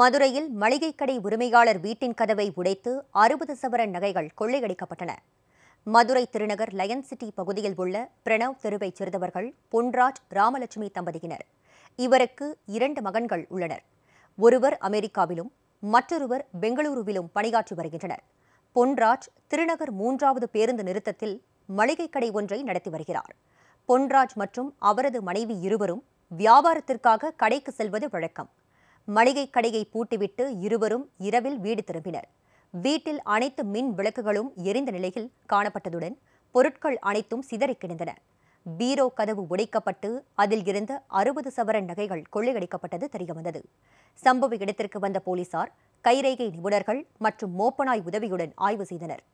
மதுரையில் மளிகை கடை உரிமையாளர் வீட்டின் கதவை உடைத்து அறுபது சவரன் நகைகள் கொள்ளையடிக்கப்பட்டன மதுரை திருநகர் லயன் சிட்டி பகுதியில் உள்ள பிரணவ் தெருவைச் சேர்ந்தவர்கள் பொன்ராஜ் ராமலட்சுமி தம்பதியினர் இவருக்கு இரண்டு மகன்கள் உள்ளனர் ஒருவர் அமெரிக்காவிலும் மற்றொருவர் பெங்களூருவிலும் பணியாற்றி வருகின்றனர் பொன்ராஜ் திருநகர் மூன்றாவது பேருந்து நிறுத்தத்தில் மளிகை கடை ஒன்றை நடத்தி வருகிறார் பொன்ராஜ் மற்றும் அவரது மனைவி இருவரும் வியாபாரத்திற்காக கடைக்கு செல்வது வழக்கம் மளிகை கடையை பூட்டிவிட்டு இருவரும் இரவில் வீடு திரும்பினர் வீட்டில் அனைத்து மின் விளக்குகளும் எரிந்த நிலையில் காணப்பட்டதுடன் பொருட்கள் அனைத்தும் சிதறிக் கிடந்தன பீரோ கதவு உடைக்கப்பட்டு அதில் இருந்த அறுபது சவரன் நகைகள் கொள்ளையடிக்கப்பட்டது தெரியவந்தது சம்பவ இடத்திற்கு வந்த போலீசார் கைரேகை நிபுணர்கள் மற்றும் மோப்பனாய் உதவியுடன் ஆய்வு செய்தனர்